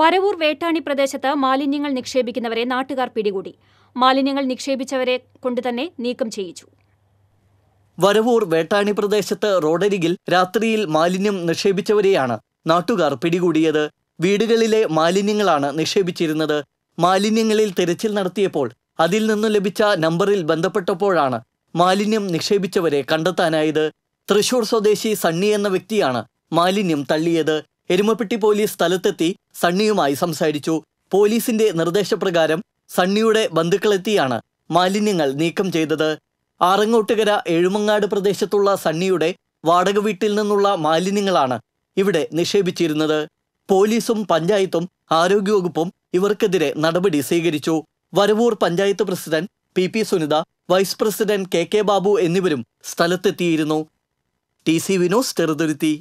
വരവൂർ വേട്ടാണി പ്രദേശത്ത് മാലിന്യങ്ങൾ നിക്ഷേപിക്കുന്നവരെ നാട്ടുകാർ പിടികൂടി മാലിന്യങ്ങൾ നിക്ഷേപിച്ചവരെ കൊണ്ടുതന്നെ നീക്കം ചെയ്യിച്ചു വരവൂർ വേട്ടാണി പ്രദേശത്ത് റോഡരികിൽ രാത്രിയിൽ മാലിന്യം നിക്ഷേപിച്ചവരെയാണ് നാട്ടുകാർ പിടികൂടിയത് വീടുകളിലെ മാലിന്യങ്ങളാണ് നിക്ഷേപിച്ചിരുന്നത് മാലിന്യങ്ങളിൽ തിരച്ചിൽ നടത്തിയപ്പോൾ അതിൽ നിന്നു ലഭിച്ച നമ്പറിൽ ബന്ധപ്പെട്ടപ്പോഴാണ് മാലിന്യം നിക്ഷേപിച്ചവരെ കണ്ടെത്താനായത് തൃശൂർ സ്വദേശി സണ്ണി എന്ന വ്യക്തിയാണ് മാലിന്യം തള്ളിയത് എരുമപ്പെട്ടി പോലീസ് സ്ഥലത്തെത്തി സണ്ണിയുമായി സംസാരിച്ചു പോലീസിന്റെ നിർദ്ദേശപ്രകാരം സണ്ണിയുടെ ബന്ധുക്കളെത്തിയാണ് മാലിന്യങ്ങൾ നീക്കം ചെയ്തത് ആറങ്ങോട്ടുകര എഴുമങ്ങാട് പ്രദേശത്തുള്ള സണ്ണിയുടെ വാടക വീട്ടിൽ നിന്നുള്ള മാലിന്യങ്ങളാണ് ഇവിടെ നിക്ഷേപിച്ചിരുന്നത് പോലീസും പഞ്ചായത്തും ആരോഗ്യവകുപ്പും ഇവർക്കെതിരെ നടപടി സ്വീകരിച്ചു Varavoor panchayat president P P Sunitha vice president K K Babu എന്നിവരും സ്ഥലത്തെത്തിയിരുന്നു ടി സി വിനോസ് ചെറുതുരുത്തി